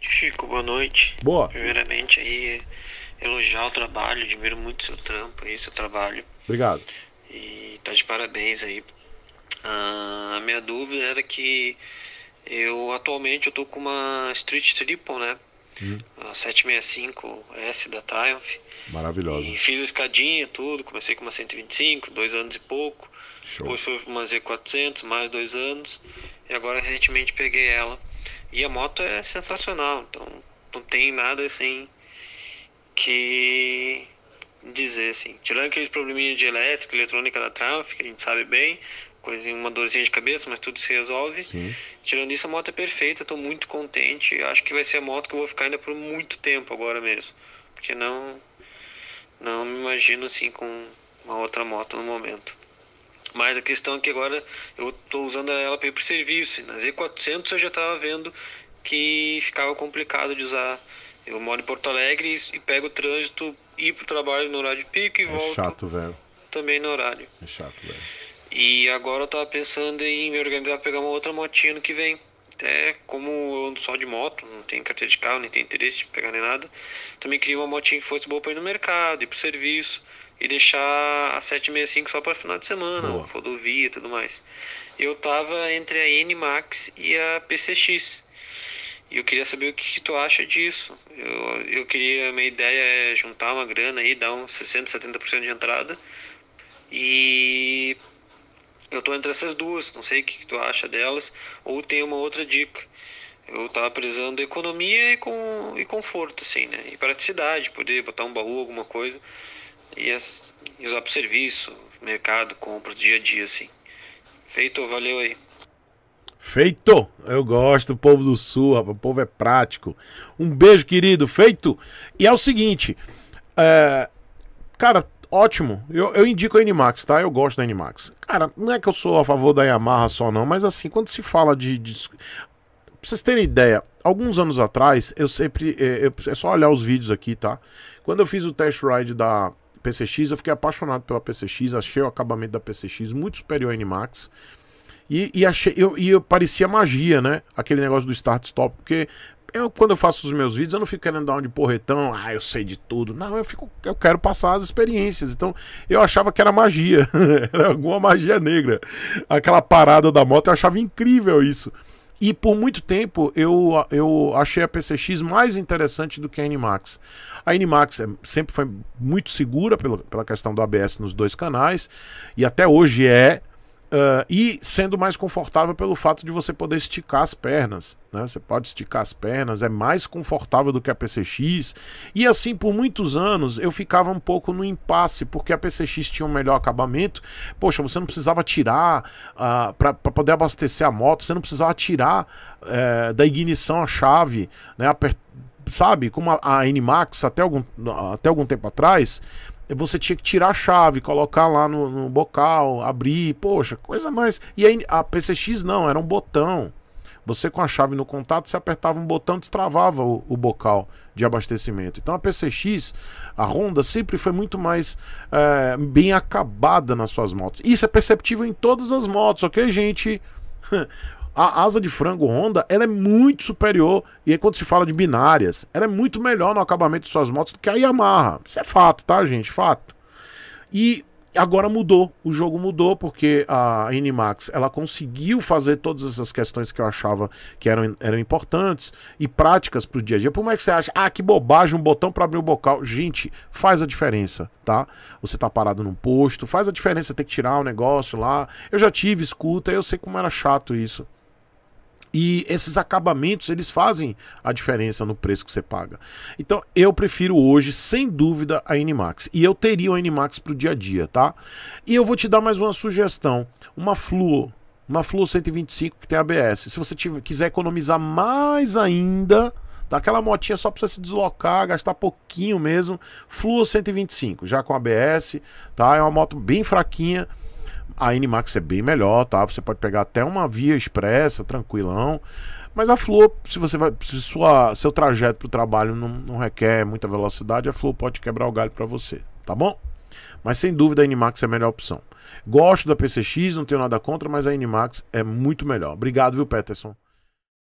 noite, Chico. Boa noite. Boa. Primeiramente aí elogiar o trabalho, admiro muito seu trampo aí, seu trabalho. Obrigado. E tá de parabéns aí. Ah, a minha dúvida era que eu atualmente eu tô com uma Street Triple, né? Hum. A 765S da Triumph. Maravilhosa. E fiz a escadinha, tudo. Comecei com uma 125, dois anos e pouco. Show. Depois foi uma Z400, mais dois anos. E agora recentemente peguei ela e a moto é sensacional, então não tem nada assim que dizer assim. Tirando aqueles probleminhas de elétrica, eletrônica da Triumph, que a gente sabe bem, coisinha, uma dorzinha de cabeça, mas tudo se resolve. Sim. Tirando isso, a moto é perfeita, estou muito contente. Acho que vai ser a moto que eu vou ficar ainda por muito tempo agora mesmo. Porque não, não me imagino assim com uma outra moto no momento. Mas a questão é que agora eu estou usando ela para ir para serviço. Na Z400 eu já estava vendo que ficava complicado de usar. Eu moro em Porto Alegre e pego o trânsito, ir para o trabalho no horário de pico e é volto. chato, velho. Também no horário. É chato, velho. E agora eu estava pensando em me organizar para pegar uma outra motinha no que vem. Até como eu ando só de moto, não tenho carteira de carro, nem tenho interesse de pegar nem nada, também queria uma motinha que fosse boa para ir no mercado, ir para serviço e deixar a 765 só para final de semana, Boa. rodovia e tudo mais. Eu tava entre a NMAX e a PCX. E eu queria saber o que, que tu acha disso. Eu, eu queria, minha ideia é juntar uma grana aí, dar uns 60%, 70% de entrada. E eu tô entre essas duas, não sei o que, que tu acha delas. Ou tem uma outra dica. Eu tava precisando de economia e, com, e conforto, assim, né? E praticidade, poder botar um baú, alguma coisa e, as, e usar serviço, mercado, compras, dia a dia, assim. Feito, valeu aí. Feito! Eu gosto povo do Sul, O povo é prático. Um beijo, querido. Feito! E é o seguinte, é... cara, ótimo. Eu, eu indico a Animax, tá? Eu gosto da Animax. Cara, não é que eu sou a favor da Yamaha só, não, mas assim, quando se fala de. de... Pra vocês terem ideia, alguns anos atrás, eu sempre. É, é só olhar os vídeos aqui, tá? Quando eu fiz o test ride da, PCX, eu fiquei apaixonado pela PCX, achei o acabamento da PCX muito superior à NMAX. E, e achei, eu, e eu parecia magia, né? Aquele negócio do start stop, porque eu, quando eu faço os meus vídeos, eu não fico querendo dar um de porretão, ah, eu sei de tudo. Não, eu fico, eu quero passar as experiências. Então, eu achava que era magia, era alguma magia negra. Aquela parada da moto, eu achava incrível isso. E por muito tempo eu, eu achei a PCX mais interessante do que a NMAX. A NMAX é, sempre foi muito segura pela questão do ABS nos dois canais, e até hoje é, Uh, e sendo mais confortável pelo fato de você poder esticar as pernas, né? Você pode esticar as pernas, é mais confortável do que a PCX. E assim, por muitos anos eu ficava um pouco no impasse, porque a PCX tinha um melhor acabamento. Poxa, você não precisava tirar uh, ah, para poder abastecer a moto, você não precisava tirar uh, da ignição a chave, né? Aper sabe? Como a, a N Max até algum, até algum tempo atrás é, você tinha que tirar a chave, colocar lá no, no bocal, abrir, poxa, coisa mais. E aí, a PCX não, era um botão. Você com a chave no contato, você apertava um botão, destravava o, o bocal de abastecimento. Então a PCX, a Honda, sempre foi muito mais é, bem acabada nas suas motos. Isso é perceptível em todas as motos, ok, gente? A asa de frango Honda, ela é muito superior, e aí quando se fala de binárias, ela é muito melhor no acabamento de suas motos do que a Yamaha. Isso é fato, tá, gente? Fato. E agora mudou, o jogo mudou porque a NMAX ela conseguiu fazer todas essas questões que eu achava que eram, eram importantes e práticas para o dia a dia. Como é que você acha? Ah, que bobagem, um botão para abrir o bocal. Gente, faz a diferença, tá? Você tá parado num posto, faz a diferença ter que tirar o um negócio lá. Eu já tive escuta, eu sei como era chato isso. E esses acabamentos, eles fazem a diferença no preço que você paga. Então, eu prefiro hoje, sem dúvida, a n E eu teria uma n para o dia a dia, tá? E eu vou te dar mais uma sugestão. Uma Fluo. Uma Fluo 125 que tem ABS. Se você tiver, quiser economizar mais ainda... Tá? Aquela motinha só para você se deslocar, gastar pouquinho mesmo. Fluo 125, já com ABS, tá? É uma moto bem fraquinha, a n é bem melhor, tá? Você pode pegar até uma via expressa, tranquilão. Mas a Flow, se você vai, se sua, seu trajeto para o trabalho não, não requer muita velocidade, a Flow pode quebrar o galho para você, tá bom? Mas sem dúvida a n é a melhor opção. Gosto da PCX, não tenho nada contra, mas a n é muito melhor. Obrigado, viu, Peterson?